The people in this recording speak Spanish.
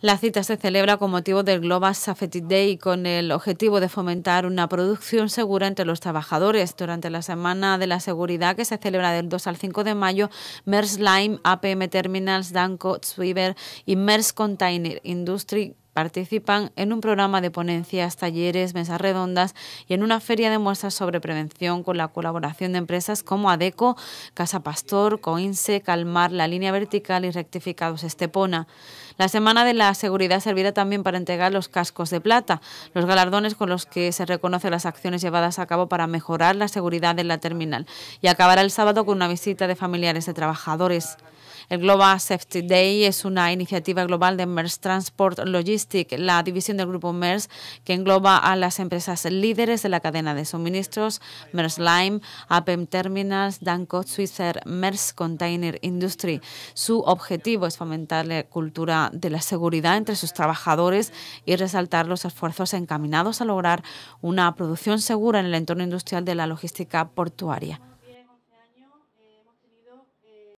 La cita se celebra con motivo del Global Safety Day con el objetivo de fomentar una producción segura entre los trabajadores. Durante la Semana de la Seguridad que se celebra del 2 al 5 de mayo, MERS Lime, APM Terminals, Danco, Swiver y MERS Container Industry Participan en un programa de ponencias, talleres, mesas redondas y en una feria de muestras sobre prevención con la colaboración de empresas como ADECO, Casa Pastor, COINSE, Calmar, La Línea Vertical y Rectificados Estepona. La Semana de la Seguridad servirá también para entregar los cascos de plata, los galardones con los que se reconocen las acciones llevadas a cabo para mejorar la seguridad en la terminal. Y acabará el sábado con una visita de familiares de trabajadores. El Global Safety Day es una iniciativa global de MERS Transport Logistics, la división del grupo MERS que engloba a las empresas líderes de la cadena de suministros, MERS Lime, APEM Terminals, Danco, Switzer, MERS Container Industry. Su objetivo es fomentar la cultura de la seguridad entre sus trabajadores y resaltar los esfuerzos encaminados a lograr una producción segura en el entorno industrial de la logística portuaria.